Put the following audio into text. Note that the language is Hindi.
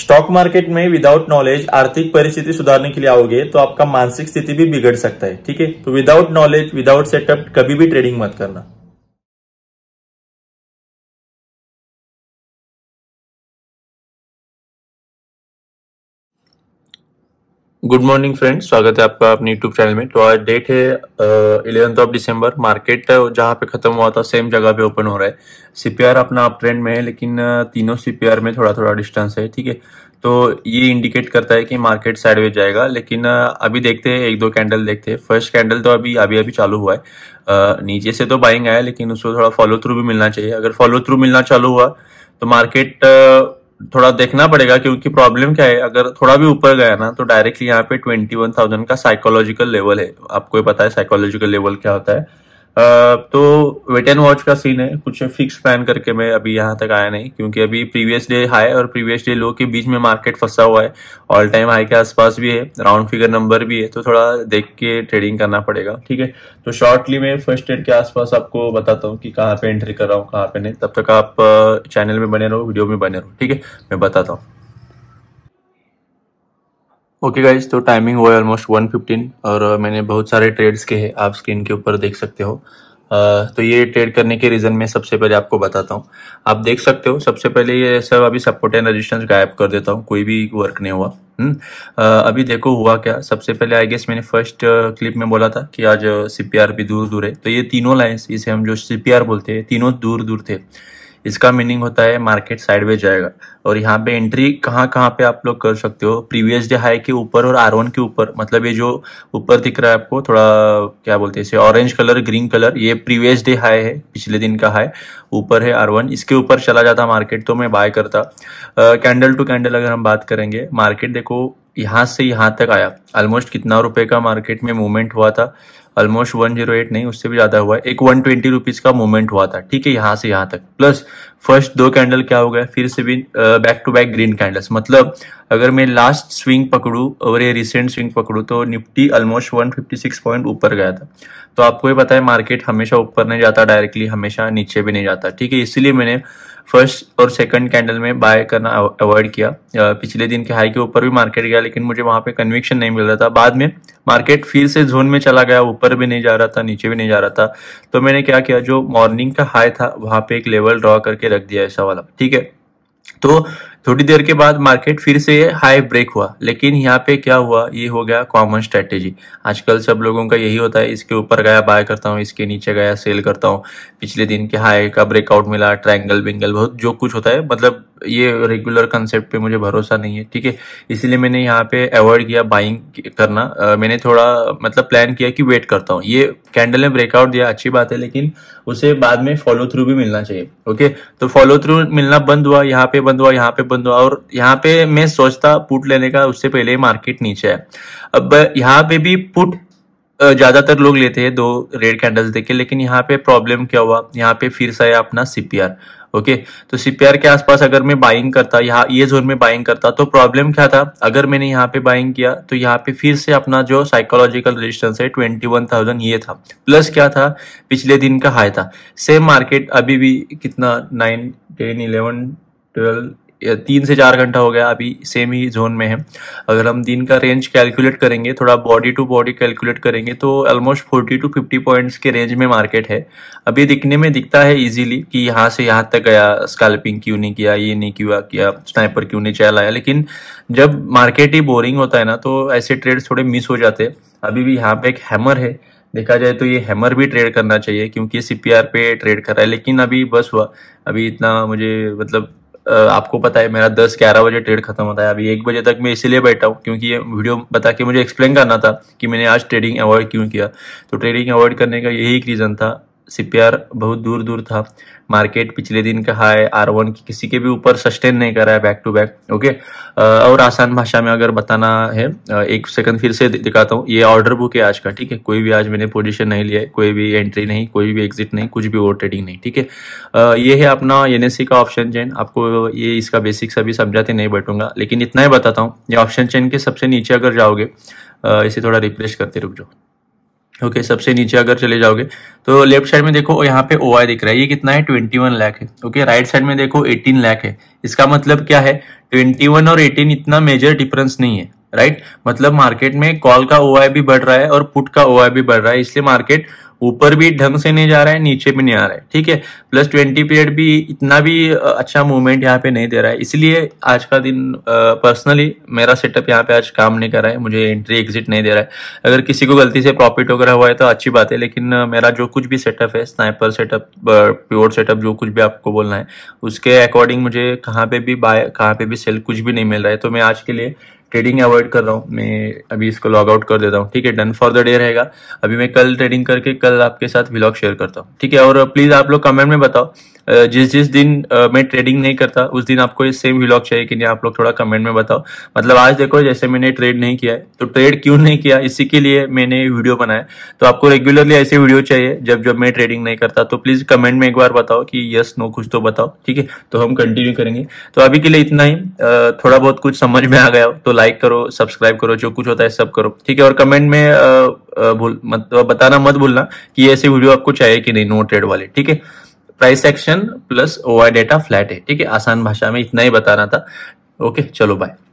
स्टॉक मार्केट में विदाउट नॉलेज आर्थिक परिस्थिति सुधारने के लिए आओगे तो आपका मानसिक स्थिति भी बिगड़ सकता है ठीक है तो विदाउट नॉलेज विदाउट सेटअप कभी भी ट्रेडिंग मत करना गुड मॉर्निंग फ्रेंड स्वागत है आपका अपने यूट्यूब चैनल में तो आज डेट है इलेवंथ ऑफ दिसंबर मार्केट जहां पे खत्म हुआ था सेम जगह पे ओपन हो रहा है सीपीआर अपना अप ट्रेंड में है लेकिन तीनों सीपीआर में थोड़ा थोड़ा डिस्टेंस है ठीक है तो ये इंडिकेट करता है कि मार्केट साइडवे जाएगा लेकिन अभी देखते हैं एक दो कैंडल देखते हैं फर्स्ट कैंडल तो अभी अभी अभी चालू हुआ है नीचे से तो बाइंग आया लेकिन उसको थोड़ा फॉलो थ्रू भी मिलना चाहिए अगर फॉलो थ्रू मिलना चालू हुआ तो मार्केट थोड़ा देखना पड़ेगा क्योंकि प्रॉब्लम क्या है अगर थोड़ा भी ऊपर गया ना तो डायरेक्टली यहाँ पे ट्वेंटी वन थाउजेंड का साइकोलॉजिकल लेवल है आपको पता है साइकोलॉजिकल लेवल क्या होता है तो वेट एंड वॉच का सीन है कुछ फिक्स प्लान करके मैं अभी यहाँ तक आया नहीं क्योंकि अभी प्रीवियस डे हाई और प्रीवियस डे लो के बीच में मार्केट फंसा हुआ है ऑल टाइम हाई के आसपास भी है राउंड फिगर नंबर भी है तो थोड़ा देख के ट्रेडिंग करना पड़ेगा ठीक है तो शॉर्टली मैं फर्स्ट एड के आसपास आपको बताता हूँ कि कहाँ पे एंट्री कर रहा हूँ कहाँ पे नहीं तब तक आप चैनल में बने रहो वीडियो में बने रहो ठीक है मैं बताता हूँ ओके okay गाइज तो टाइमिंग हुआ है ऑलमोस्ट 1:15 और uh, मैंने बहुत सारे ट्रेड्स के हैं आप स्क्रीन के ऊपर देख सकते हो uh, तो ये ट्रेड करने के रीज़न में सबसे पहले आपको बताता हूँ आप देख सकते हो सबसे पहले ये सब अभी सपोर्ट एंड रजिस्टेंस गायब कर देता हूँ कोई भी वर्क नहीं हुआ हम्म, uh, अभी देखो हुआ क्या सबसे पहले आई गेस मैंने फर्स्ट क्लिप में बोला था कि आज सीपीआर भी दूर दूर है तो ये तीनों लाइन्स इसे हम जो सीपीआर बोलते हैं तीनों दूर दूर थे इसका मीनिंग होता है मार्केट साइडवे जाएगा और यहाँ पे एंट्री कहाँ कहाँ पे आप लोग कर सकते हो प्रीवियस डे हाई के ऊपर और आर के ऊपर मतलब ये जो ऊपर दिख रहा है आपको थोड़ा क्या बोलते हैं इसे ऑरेंज कलर ग्रीन कलर ये प्रीवियस डे हाई है पिछले दिन का हाई ऊपर है आर इसके ऊपर चला जाता मार्केट तो मैं बाय करता कैंडल टू कैंडल अगर हम बात करेंगे मार्केट देखो यहाँ से यहाँ तक आया ऑलमोस्ट कितना रुपए का मार्केट में मूवमेंट हुआ था ऑलमोस्ट वन जीरो एट नहीं उससे भी ज़्यादा हुआ है एक वन ट्वेंटी रुपीज़ का मूवमेंट हुआ था ठीक है यहाँ से यहाँ तक प्लस फर्स्ट दो कैंडल क्या हो गया फिर से भी back to back green candles मतलब अगर मैं लास्ट स्विंग पकड़ू और ये रिसेंट स्विंग पकड़ू तो Nifty almost one fifty six point ऊपर गया था तो आपको ये पता है मार्केट हमेशा ऊपर नहीं जाता डायरेक्टली हमेशा नीचे भी नहीं जाता ठीक है इसीलिए मैंने फर्स्ट और सेकंड कैंडल में बाय करना अवॉइड किया पिछले दिन के हाई के ऊपर भी मार्केट गया लेकिन मुझे वहां पे कन्विक्शन नहीं मिल रहा था बाद में मार्केट फिर से जोन में चला गया ऊपर ऊपर भी नहीं जा रहा था नीचे भी नहीं जा रहा था तो मैंने क्या किया जो मॉर्निंग का हाई था वहां पे एक लेवल ड्रॉ करके रख दिया ऐसा वाला ठीक है तो थोड़ी देर के बाद मार्केट फिर से हाई ब्रेक हुआ लेकिन यहाँ पे क्या हुआ ये हो गया कॉमन स्ट्रेटेजी आजकल सब लोगों का यही होता है इसके ऊपर गया बाय करता हूँ इसके नीचे गया सेल करता हूँ पिछले दिन के हाई का ब्रेकआउट मिला ट्रायंगल बिंगल बहुत जो कुछ होता है मतलब ये रेगुलर कंसेप्ट पे मुझे भरोसा नहीं है ठीक है इसलिए मैंने यहाँ पे अवॉइड किया बाइंग करना आ, मैंने थोड़ा मतलब प्लान किया कि वेट करता हूँ ये कैंडल ने ब्रेकआउट दिया अच्छी बात है लेकिन उसे बाद में फॉलो थ्रू भी मिलना चाहिए ओके तो फॉलो थ्रू मिलना बंद हुआ यहाँ पे बंद हुआ यहाँ पे बंद हुआ और यहाँ पे मैं सोचता पुट लेने का उससे पहले मार्केट नीचे है अब यहाँ पे भी पुट ज्यादातर लोग लेते हैं दो रेड कैंडल्स देखे लेकिन यहाँ पे प्रॉब्लम क्या हुआ यहाँ पे फिर से अपना सीपीआर ओके okay, तो सीपीआर के आसपास अगर मैं बाइंग करता यहाँ ये जोन में बाइंग करता तो प्रॉब्लम क्या था अगर मैंने यहाँ पे बाइंग किया तो यहाँ पे फिर से अपना जो साइकोलॉजिकल रेजिस्टेंस है ट्वेंटी वन थाउजेंड ये था प्लस क्या था पिछले दिन का हाई था सेम मार्केट अभी भी कितना नाइन टेन इलेवन ट्वेल्व तीन से चार घंटा हो गया अभी सेम ही जोन में है अगर हम दिन का रेंज कैलकुलेट करेंगे थोड़ा बॉडी टू बॉडी कैलकुलेट करेंगे तो almost forty two fifty points के रेंज में मार्केट है अभी दिखने में दिखता है इजीली कि यहाँ से यहाँ तक गया स्कैल्पिंग क्यों नहीं किया ये नहीं क्यों किया स्नाइपर क्यों नहीं चलाया लेकिन जब मार्केट ही बोरिंग होता है ना तो ऐसे ट्रेड्स थोड़े मिस हो जाते हैं अभी भी यहाँ पे एक हैमर है देखा जाए तो ये हैमर भी ट्रेड करना चाहिए क्योंकि सीपीआर पे ट्रेड कर रहा है लेकिन अभी बस हुआ अभी इतना मुझे मतलब आपको पता है मेरा दस ग्यारह बजे ट्रेड खत्म होता है अभी एक बजे तक मैं इसीलिए बैठा हूँ क्योंकि ये वीडियो बता के मुझे एक्सप्लेन करना था कि मैंने आज ट्रेडिंग अवॉइड क्यों किया तो ट्रेडिंग अवॉइड करने का यही एक रीज़न था सीपीआर बहुत दूर दूर था मार्केट पिछले दिन का हाई आर वन की किसी के भी ऊपर सस्टेन नहीं कर रहा है बैक टू बैक ओके और आसान भाषा में अगर बताना है एक सेकंड फिर से दिखाता हूँ ये ऑर्डर बुक है आज का ठीक है कोई भी आज मैंने पोजीशन नहीं लिया है कोई भी एंट्री नहीं कोई भी एग्जिट नहीं कुछ भी ओवर ट्रेडिंग नहीं ठीक है ये है अपना एन e का ऑप्शन चेन आपको ये इसका बेसिक्स अभी समझाते नहीं बैठूंगा लेकिन इतना ही बताता हूँ ये ऑप्शन चेन के सबसे नीचे अगर जाओगे इसे थोड़ा रिप्लेस करते रुक जाओ ओके okay, सबसे नीचे अगर चले जाओगे तो लेफ्ट साइड में देखो यहाँ पे ओ दिख रहा है ये कितना है ट्वेंटी वन लाख है ओके राइट साइड में देखो एटीन लाख है इसका मतलब क्या है ट्वेंटी वन और एटीन इतना मेजर डिफरेंस नहीं है राइट मतलब मार्केट में कॉल का ओ भी बढ़ रहा है और पुट का ओ भी बढ़ रहा है इसलिए मार्केट ऊपर भी ढंग से नहीं जा रहा है नीचे भी नहीं आ रहा है ठीक है प्लस ट्वेंटी पीरियड भी इतना भी अच्छा मूवमेंट यहाँ पे नहीं दे रहा है इसलिए आज का दिन पर्सनली मेरा सेटअप यहाँ पे आज काम नहीं कर रहा है मुझे एंट्री एग्जिट नहीं दे रहा है अगर किसी को गलती से प्रॉफिट वगैरह हुआ है तो अच्छी बात है लेकिन मेरा जो कुछ भी सेटअप है स्नाइपर सेटअप प्योर सेटअप जो कुछ भी आपको बोलना है उसके अकॉर्डिंग मुझे कहाँ पे भी बाय कहाँ पे भी सेल कुछ भी नहीं मिल रहा है तो मैं आज के लिए ट्रेडिंग अवॉइड कर रहा हूँ मैं अभी इसको लॉग आउट कर देता हूँ ठीक है डन फॉर द डे रहेगा अभी मैं कल ट्रेडिंग करके कल आपके साथ व्लॉग शेयर करता हूँ ठीक है और प्लीज़ आप लोग कमेंट में बताओ जिस जिस दिन मैं ट्रेडिंग नहीं करता उस दिन आपको ये सेम व्लॉग चाहिए कि नहीं आप लोग थोड़ा कमेंट में बताओ मतलब आज देखो जैसे मैंने ट्रेड नहीं किया है तो ट्रेड क्यों नहीं किया इसी के लिए मैंने वीडियो बनाया तो आपको रेगुलरली ऐसे वीडियो चाहिए जब जब मैं ट्रेडिंग नहीं करता तो प्लीज कमेंट में एक बार बताओ कि यस नो कुछ तो बताओ ठीक है तो हम कंटिन्यू करेंगे तो अभी के लिए इतना ही थोड़ा बहुत कुछ समझ में आ गया हो तो लाइक करो सब्सक्राइब करो जो कुछ होता है सब करो ठीक है और कमेंट में भूल मत बताना मत भूलना कि ऐसे वीडियो आपको चाहिए कि नहीं नो ट्रेड वाले ठीक है price action plus O data flat है ठीक है आसान भाषा में इतना ही बताना था ओके चलो बाय